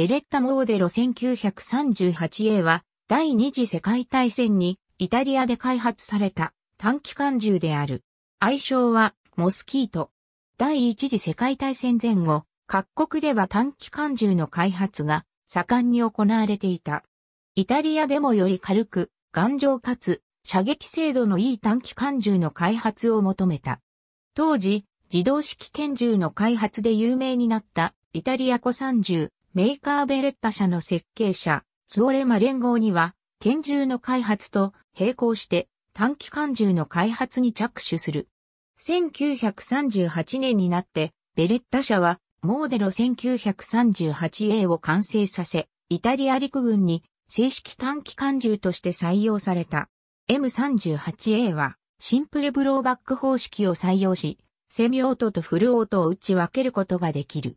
ベレッタ・モーデロ 1938A は第二次世界大戦にイタリアで開発された短期間銃である。愛称はモスキート。第一次世界大戦前後、各国では短期間銃の開発が盛んに行われていた。イタリアでもより軽く、頑丈かつ射撃精度のいい短期間銃の開発を求めた。当時、自動式拳銃の開発で有名になったイタリアコ参銃、メーカーベレッタ社の設計者、ツオレマ連合には、拳銃の開発と並行して短期間銃の開発に着手する。1938年になって、ベレッタ社は、モーデロ 1938A を完成させ、イタリア陸軍に正式短期間銃として採用された。M38A は、シンプルブローバック方式を採用し、セミオートとフルオートを打ち分けることができる。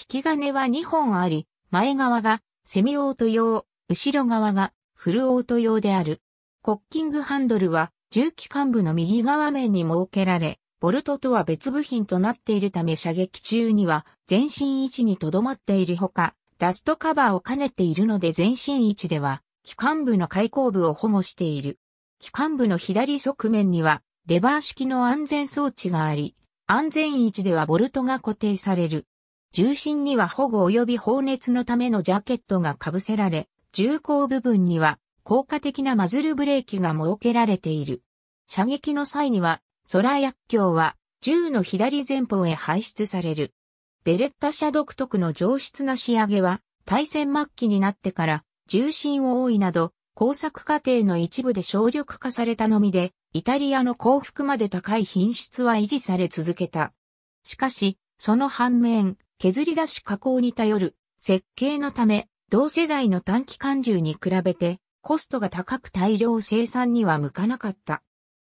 引き金は2本あり、前側がセミオート用、後ろ側がフルオート用である。コッキングハンドルは重機幹部の右側面に設けられ、ボルトとは別部品となっているため射撃中には全身位置に留まっているほか、ダストカバーを兼ねているので全身位置では機関部の開口部を保護している。機関部の左側面にはレバー式の安全装置があり、安全位置ではボルトが固定される。重心には保護及び放熱のためのジャケットが被せられ、重厚部分には効果的なマズルブレーキが設けられている。射撃の際には、空薬莢は銃の左前方へ排出される。ベレッタ社独特の上質な仕上げは、対戦末期になってから重心を多いなど、工作過程の一部で省力化されたのみで、イタリアの幸福まで高い品質は維持され続けた。しかし、その反面、削り出し加工に頼る設計のため、同世代の短期間銃に比べてコストが高く大量生産には向かなかった。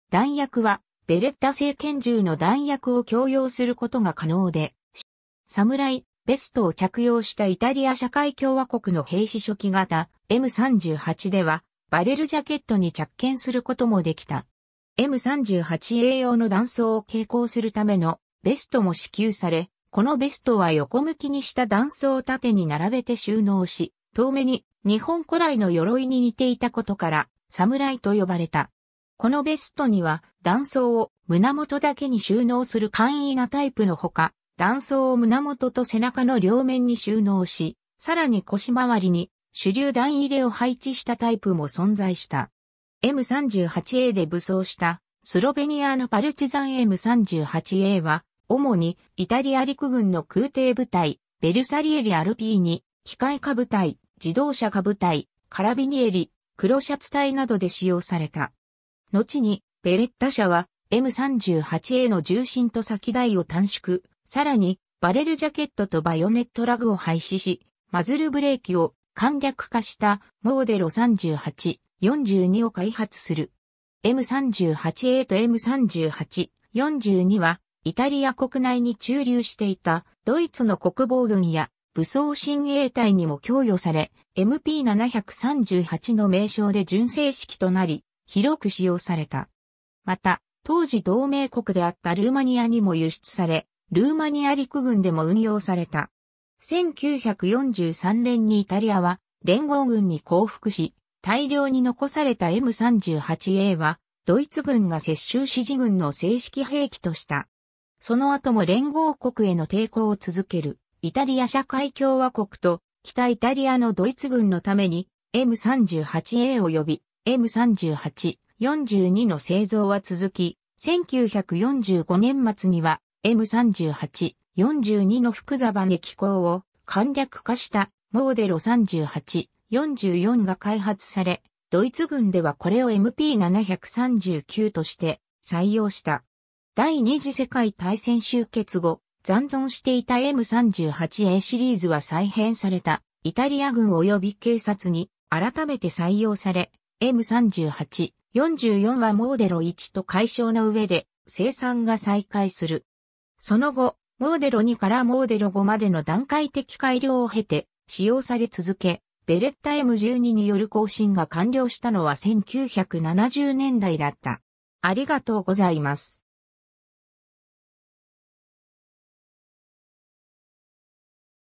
弾薬はベレッタ製拳銃の弾薬を強要することが可能で、サムライ、ベストを着用したイタリア社会共和国の兵士初期型 M38 では、バレルジャケットに着剣することもできた。M38A 用の弾倉を傾向するためのベストも支給され、このベストは横向きにした断層を縦に並べて収納し、遠目に日本古来の鎧に似ていたことから、侍と呼ばれた。このベストには、断層を胸元だけに収納する簡易なタイプのほか、断層を胸元と背中の両面に収納し、さらに腰回りに手榴弾入れを配置したタイプも存在した。M38A で武装したスロベニアのパルチザン M38A は主にイタリア陸軍の空挺部隊、ベルサリエリ・アルピーニ、機械化部隊、自動車化部隊、カラビニエリ、黒シャツ隊などで使用された。後に、ベレッタ社は M38A の重心と先台を短縮、さらに、バレルジャケットとバヨネットラグを廃止し、マズルブレーキを簡略化したモーデロ38、42を開発する。M38A と M38、42はイタリア国内に駐留していたドイツの国防軍や武装親衛隊にも供与され、MP738 の名称で純正式となり、広く使用された。また、当時同盟国であったルーマニアにも輸出され、ルーマニア陸軍でも運用された。1943年にイタリアは連合軍に降伏し、大量に残された M38A は、ドイツ軍が接収支持軍の正式兵器とした。その後も連合国への抵抗を続ける、イタリア社会共和国と、北イタリアのドイツ軍のために、M38A 及び M38-42 の製造は続き、1945年末には M38-42 の福座場に機構を簡略化したモーデロ38-44が開発され、ドイツ軍ではこれを MP739 として採用した。第二次世界大戦終結後、残存していた M38A シリーズは再編されたイタリア軍及び警察に改めて採用され、M38、44はモーデロ1と解消の上で生産が再開する。その後、モーデロ2からモーデロ5までの段階的改良を経て使用され続け、ベレッタ M12 による更新が完了したのは1970年代だった。ありがとうございます。